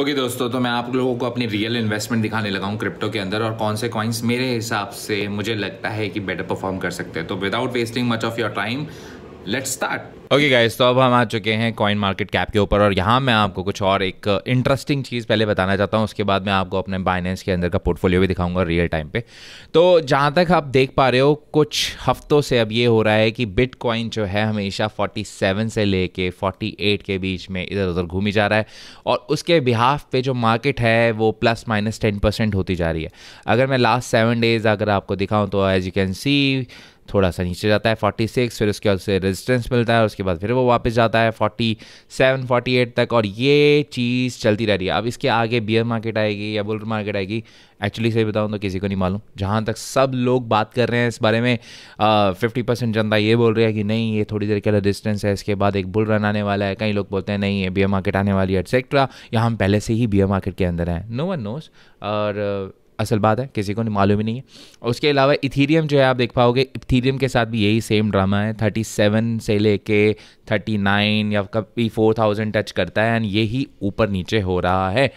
okay okay दोस्तों तो मैं आप लोगों को अपनी रियल इन्वेस्टमेंट दिखाने लगा हूँ क्रिप्टो के अंदर और कौन से कॉइन्स मेरे हिसाब से मुझे लगता है कि बेटर परफॉर्म कर सकते हैं तो without wasting much of your time let's start okay guys तो अब हम आ चुके हैं कॉइन मार्केट कैप के ऊपर और यहाँ मैं आपको कुछ और एक इंटरेस्टिंग चीज़ पहले बताना चाहता हूँ उसके बाद मैं आपको अपने बाइनेंस के अंदर का पोर्टफोलियो भी दिखाऊंगा रियल टाइम पे तो जहाँ तक आप देख पा रहे हो कुछ हफ्तों से अब ये हो रहा है कि बिट जो है हमेशा फोर्टी से ले कर के बीच में इधर उधर घूमी जा रहा है और उसके बिहाफ पे जो मार्केट है वो प्लस माइनस टेन होती जा रही है अगर मैं लास्ट सेवन डेज़ अगर आपको दिखाऊँ तो एज यू कैन सी थोड़ा सा नीचे जाता है 46 फिर उसके बाद उसे रेजिस्टेंस मिलता है उसके बाद फिर वो वापस जाता है 47 48 तक और ये चीज़ चलती रह रही है अब इसके आगे बियर मार्केट आएगी या बुल मार्केट आएगी एक्चुअली सही बताऊँ तो किसी को नहीं मालूम जहाँ तक सब लोग बात कर रहे हैं इस बारे में फिफ्टी परसेंट जनता ये बोल रही है कि नहीं ये थोड़ी देर के लिए डिस्टेंस है इसके बाद एक बुल रन आने वाला है कई लोग बोलते हैं नहीं ये बियर मार्केट आने वाली है एक्सेट्रा या हम पहले से ही बियर मार्केट के अंदर हैं नो वन नोस और असल बात है किसी को मालूम ही नहीं है उसके अलावा इथीरियम जो है आप देख पाओगे इथीरियम के साथ भी यही सेम ड्रामा है थर्टी सेवन से लेके थर्टी नाइन या कभी फोर थाउजेंड टच करता है एंड यही ऊपर नीचे हो रहा है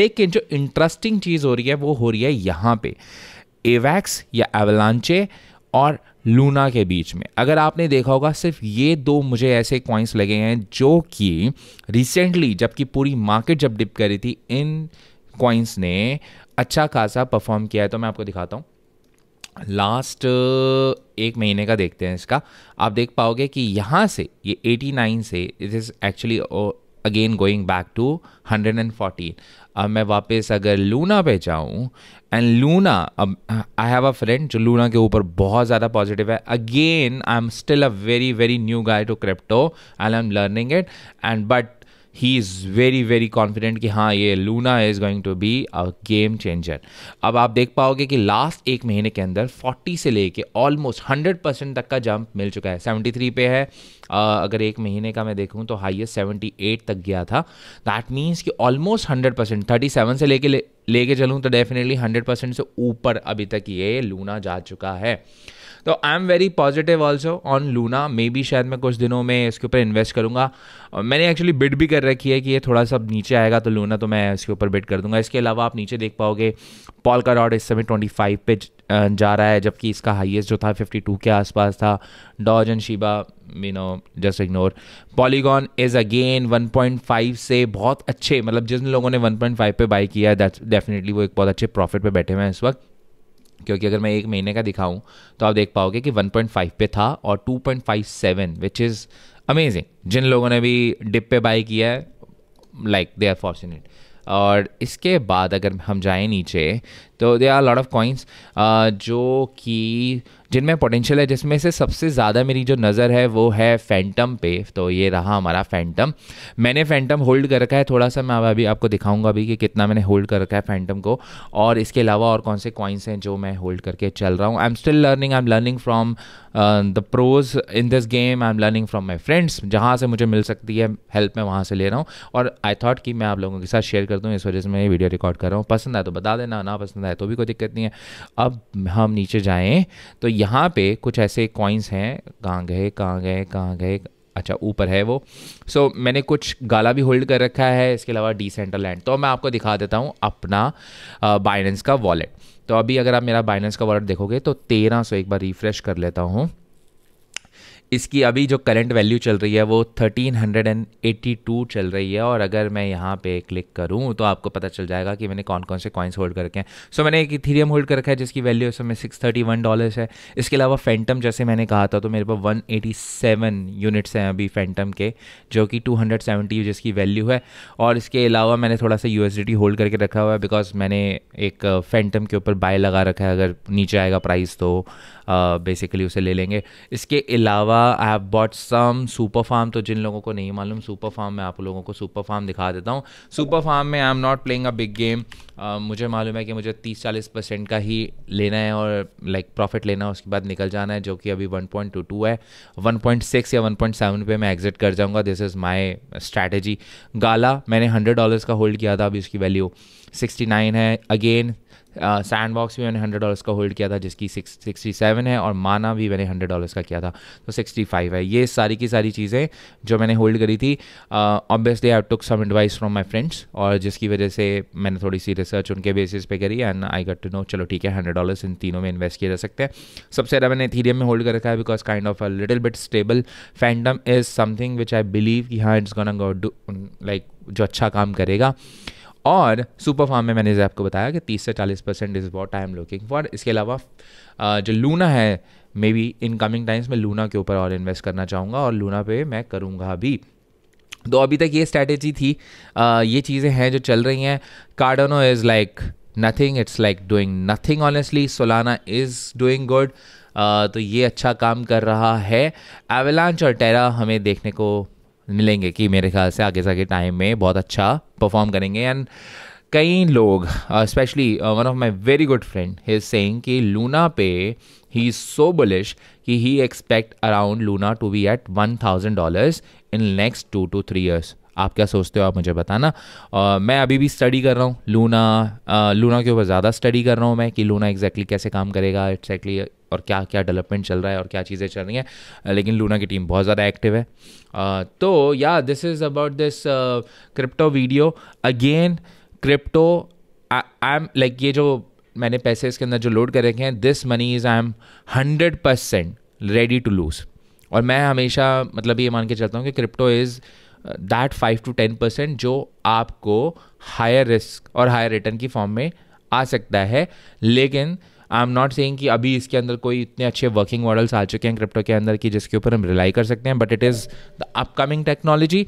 लेकिन जो इंटरेस्टिंग चीज़ हो रही है वो हो रही है यहाँ पे एवैक्स या एवलांचे और लूना के बीच में अगर आपने देखा होगा सिर्फ ये दो मुझे ऐसे कॉइन्स लगे हैं जो कि रिसेंटली जबकि पूरी मार्केट जब डिप करी थी इन कॉइन्स ने अच्छा खासा परफॉर्म किया है तो मैं आपको दिखाता हूँ लास्ट uh, एक महीने का देखते हैं इसका आप देख पाओगे कि यहाँ से ये 89 से it is actually again going back to 114 अब मैं वापस अगर लूना पे जाऊँ एंड लूना अब आई हैव अ फ्रेंड जो लूना के ऊपर बहुत ज़्यादा पॉजिटिव है again I am still a very very new guy to crypto I am learning it and but he is very very confident कि हाँ ये Luna is going to be a game changer अब आप देख पाओगे कि last एक महीने के अंदर 40 से लेके ऑलमोस्ट 100 परसेंट तक का जंप मिल चुका है 73 पे है अगर एक महीने का मैं देखूँ तो हाईएस्ट 78 तक गया था दैट मीन्स कि ऑलमोस्ट 100 परसेंट थर्टी से लेके ले लेके चलूँ तो डेफिनेटली 100 परसेंट से ऊपर अभी तक ये लूना जा चुका है तो I am very positive also on Luna maybe शायद मैं कुछ दिनों में इसके ऊपर इन्वेस्ट करूँगा मैंने एक्चुअली बिड भी कर रखी है कि ये थोड़ा सा नीचे आएगा तो लूना तो मैं इसके ऊपर बिड कर दूंगा इसके अलावा आप नीचे देख पाओगे पॉल का रॉड इस समय ट्वेंटी फाइव पे जा रहा है जबकि इसका हाइएस्ट जो था फिफ्टी टू के आसपास था Doge and Shiba you know just ignore Polygon is again one point five से बहुत अच्छे मतलब जिन लोगों ने वन पॉइंट फाइव पे बाई किया है डेफिनेटली वो एक बहुत अच्छे प्रॉफिट पर बैठे हुए हैं इस वक्त क्योंकि अगर मैं एक महीने का दिखाऊं तो आप देख पाओगे कि 1.5 पे था और 2.57 विच इज़ अमेजिंग जिन लोगों ने भी डिप पे बाई किया है लाइक दे आर फॉर्चुनेट और इसके बाद अगर हम जाएं नीचे तो they are lot of coins जो कि जिनमें पोटेंशियल है जिसमें से सबसे ज़्यादा मेरी जो नज़र है वो है फैंटम पे तो ये रहा हमारा फैंटम मैंने फैंटम होल्ड कर रखा है थोड़ा सा मैं अभी आपको दिखाऊंगा अभी कि कितना मैंने होल्ड कर रखा है फैंटम को और इसके अलावा और कौन से कॉइन्स हैं जो मैं होल्ड करके चल रहा हूँ I am still learning I am learning from the pros in this game I am learning from my friends जहाँ से मुझे मिल सकती है हेल्प मैं वहाँ से ले रहा हूँ और आई थॉट कि मैं आप लोगों के साथ शेयर कर दूँ इस वजह से मैं ये वीडियो रिकॉर्ड कर रहा हूँ पसंद आए तो बता देना ना पसंद है तो भी कोई दिक्कत नहीं है अब हम नीचे जाएं तो यहाँ पे कुछ ऐसे कॉइन्स हैं कहाँ गए कहाँ गए कहाँ गए अच्छा ऊपर है वो सो so, मैंने कुछ गाला भी होल्ड कर रखा है इसके अलावा डिसेंटर लैंड तो मैं आपको दिखा देता हूँ अपना बाइनेंस का वॉलेट तो अभी अगर आप मेरा बाइनेंस का वॉलेट देखोगे तो तेरह एक बार रिफ्रेश कर लेता हूँ इसकी अभी जो करंट वैल्यू चल रही है वो 1382 चल रही है और अगर मैं यहाँ पे क्लिक करूँ तो आपको पता चल जाएगा कि मैंने कौन कौन से कॉइन्स होल्ड कर रखे हैं सो so, मैंने एक इथीरियम होल्ड कर रखा है जिसकी वैल्यू इस समय सिक्स थर्टी वन डॉलर्स है इसके अलावा फैंटम जैसे मैंने कहा था तो मेरे पास वन एटी सेवन यूनिट्स हैं अभी फैंटम के जो कि टू हंड्रेड सेवेंटी जिसकी वैल्यू है और इसके अलावा मैंने थोड़ा सा यू होल्ड करके रखा हुआ है बिकॉज मैंने एक फैंटम के ऊपर बाय लगा रखा है अगर नीचे आएगा प्राइस तो बेसिकली उसे ले लेंगे इसके अलावा I have bought some super farm तो जिन लोगों को नहीं मालूम सुपर फार्म में आप लोगों को सुपर फार्म दिखा देता हूँ सुपर फार्म में I am not playing a big game मुझे मालूम है कि मुझे तीस चालीस परसेंट का ही लेना है और लाइक like, प्रॉफिट लेना है उसके बाद निकल जाना है जो कि अभी वन पॉइंट टू टू है वन पॉइंट सिक्स या वन पॉइंट सेवन पे मैं एग्जिट कर जाऊँगा this is my strategy Gala मैंने हंड्रेड डॉलर्स का होल्ड किया था अभी उसकी वैल्यू सिक्सटी नाइन है अगेन सैंड uh, बॉक्स भी मैंने हंड्रेड डॉलर्स का होल्ड किया था जिसकी सिक्स सिक्सटी सेवन है और माना भी मैंने हंड्रेड डॉलर्स का किया था तो सिक्सटी फाइव है ये सारी की सारी चीज़ें जो मैंने होल्ड करी थी obviously I took some advice from my friends और जिसकी वजह से मैंने थोड़ी सी रिसर्च उनके बेसिस पे करी and I got to know चलो ठीक है हंड्रेड डॉलर्स इन तीनों में इन्वेस्ट किया जा सकते हैं सबसे ज़्यादा मैंने थीरियम में होल्ड कर रखा है because kind of a little bit stable Fantom is something which I believe कि हाँ it's gonna go do like जो अच्छा काम करेगा और सुपर फार्म में मैंने जैसे आपको बताया कि 30 से 40 percent is what I am looking for इसके अलावा जो लूना है maybe in coming times मैं लूना के ऊपर और इन्वेस्ट करना चाहूँगा और लूना पे मैं करूँगा अभी तो अभी तक ये स्ट्रैटेजी थी आ, ये चीज़ें हैं जो चल रही हैं Cardano is like nothing it's like doing nothing honestly Solana is doing good तो ये अच्छा काम कर रहा है एवेलांच और टेरा हमें देखने को मिलेंगे कि मेरे ख्याल से आगे से आगे टाइम में बहुत अच्छा परफॉर्म करेंगे एंड कई लोग specially one of my very good friend he is saying कि लूना पे ही इज़ सो बुलिश कि he expect around Luna to be at one thousand dollars in next two to three years आप क्या सोचते हो आप मुझे बताना uh, मैं अभी भी स्टडी कर रहा हूँ लूना लूना uh, के ऊपर ज़्यादा स्टडी कर रहा हूँ मैं कि लूना एग्जैक्टली exactly कैसे काम करेगा एक्जैक्टली exactly और क्या क्या डेवलपमेंट चल रहा है और क्या चीज़ें चल रही हैं लेकिन लूना की टीम बहुत ज़्यादा एक्टिव है तो या this is about this crypto video again crypto I am like ये जो मैंने पैसे इसके अंदर जो लोड कर रखे हैं this money is I am hundred percent ready to lose और मैं हमेशा मतलब ये मान के चलता हूँ कि crypto is that five to ten percent जो आपको हायर रिस्क और हायर रिटर्न की फॉर्म में आ सकता है लेकिन आई एम नॉट सेइंग कि अभी इसके अंदर कोई इतने अच्छे वर्किंग मॉडल्स आ चुके हैं क्रिप्टो के अंदर कि जिसके ऊपर हम रिलाई कर सकते हैं but it is the upcoming technology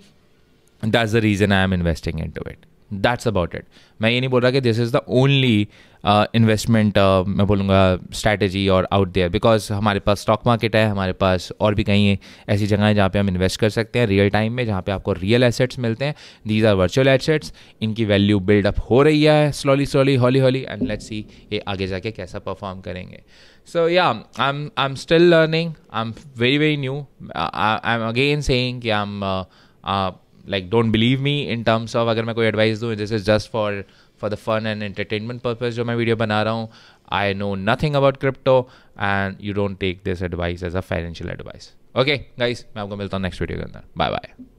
that's the reason I am investing into it that's about it मैं ये नहीं बोल रहा कि this is the only investment मैं बोलूँगा स्ट्रैटेजी और आउट देयर बिकॉज हमारे पास स्टॉक मार्केट है हमारे पास और भी कहीं ऐसी जगह हैं जहाँ पे हम इन्वेस्ट कर सकते हैं रियल टाइम में जहाँ पे आपको रियल एसेट्स मिलते हैं दीज आर वर्चुअल एसेट्स इनकी वैल्यू बिल्डअप हो रही है स्लोली स्लोली हॉली हॉली एंड लेट्स सी ये आगे जाके कैसा परफॉर्म करेंगे so yeah I am I am still learning I am very very new I am again saying कि I am uh, uh, like don't believe me in terms of अगर मैं कोई advice दूँ this is just for for the fun and entertainment purpose जो मैं video बना रहा हूँ I know nothing about crypto and you don't take this advice as a financial advice okay guys मैं आपको मिलता हूँ नेक्स्ट वीडियो के अंदर बाय बाय